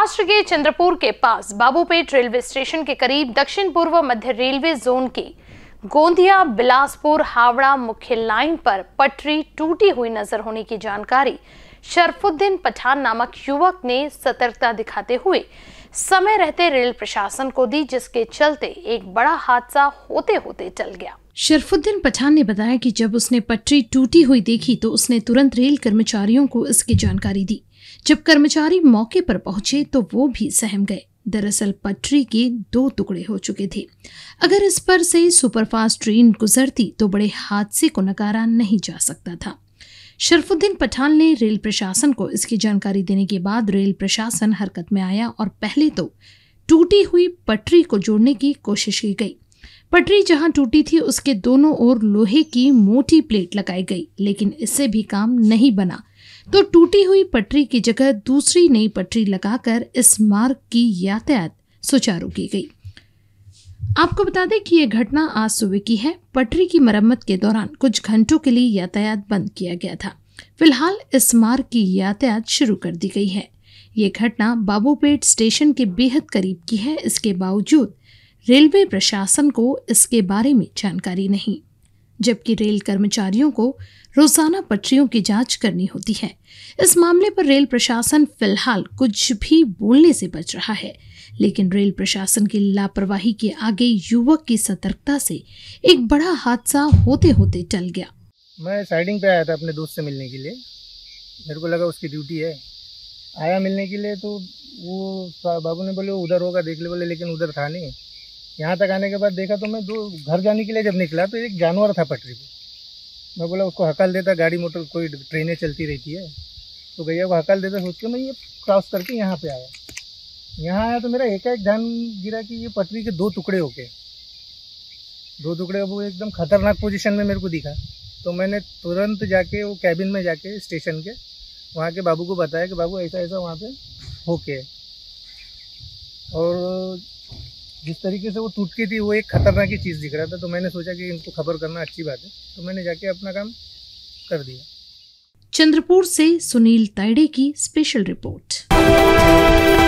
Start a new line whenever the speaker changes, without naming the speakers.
महाराष्ट्र के चंद्रपुर के पास बाबूपेट railway station के करीब दक्षिण पूर्व मध्य रेलवे जोन की गोंदिया बिलासपुर हावड़ा मुख्य लाइन पर पटरी टूटी हुई नजर होने की जानकारी शरफुद्दीन पठान नामक युवक ने सतर्कता दिखाते हुए समय रहते रेल प्रशासन को दी जिसके चलते एक बड़ा हादसा होते होते चल गया शरफुद्दीन पठान ने बताया कि जब उसने पटरी टूटी हुई देखी तो उसने तुरंत रेल कर्मचारियों को इसकी जानकारी दी जब कर्मचारी मौके पर पहुंचे तो वो भी सहम गए दरअसल पटरी के दो टुकड़े हो चुके थे अगर इस पर से सुपरफास्ट ट्रेन गुजरती तो बड़े हादसे को नकारा नहीं जा सकता था शरफुद्दीन पठान ने रेल प्रशासन को इसकी जानकारी देने के बाद रेल प्रशासन हरकत में आया और पहले तो टूटी हुई पटरी को जोड़ने की कोशिश की गई पटरी जहां टूटी थी उसके दोनों ओर लोहे की मोटी प्लेट लगाई गई लेकिन इससे भी काम नहीं बना तो टूटी हुई पटरी की जगह दूसरी नई पटरी लगाकर इस मार्ग की यातायात सुचारू की गई आपको बता दें कि यह घटना आज सुबह की है पटरी की मरम्मत के दौरान कुछ घंटों के लिए यातायात बंद किया गया था फिलहाल इस मार्ग की यातायात शुरू कर दी गई है ये घटना बाबूपेट स्टेशन के बेहद करीब की है इसके बावजूद रेलवे प्रशासन को इसके बारे में जानकारी नहीं जबकि रेल कर्मचारियों को रोजाना पटरियों की जांच करनी होती है इस मामले पर रेल प्रशासन फिलहाल कुछ भी बोलने से बच रहा है लेकिन रेल प्रशासन की लापरवाही के आगे युवक की सतर्कता से एक बड़ा हादसा होते होते टल गया
मैं साइडिंग पे आया था अपने दोस्त से मिलने के लिए मेरे को लगा उसकी ड्यूटी है आया मिलने के लिए तो वो बाबू ने बोले उधर होगा देख ले बोले लेकिन उधर था नहीं यहाँ तक आने के बाद देखा तो मैं दो घर जाने के लिए जब निकला तो एक जानवर था पटरी पर मैं बोला उसको हकाल देता गाड़ी मोटर कोई ट्रेनें चलती रहती है तो गैया को हकाल देता सोच के मैं ये क्रॉस करके यहाँ पे आया यहाँ आया तो मेरा एक एक ध्यान गिरा कि ये पटरी के दो टुकड़े हो गए दो टुकड़े वो एकदम खतरनाक पोजीशन में मेरे को दिखा तो मैंने तुरंत जाके वो कैबिन में जाके स्टेशन के वहाँ के बाबू को बताया कि बाबू ऐसा ऐसा वहाँ पे होके और जिस तरीके से वो टूट के थी वो एक खतरनाक ही चीज़ दिख रहा था तो मैंने सोचा कि इनको खबर करना अच्छी बात है तो मैंने जाके अपना काम कर दिया
चंद्रपुर से सुनील ताइडे की स्पेशल रिपोर्ट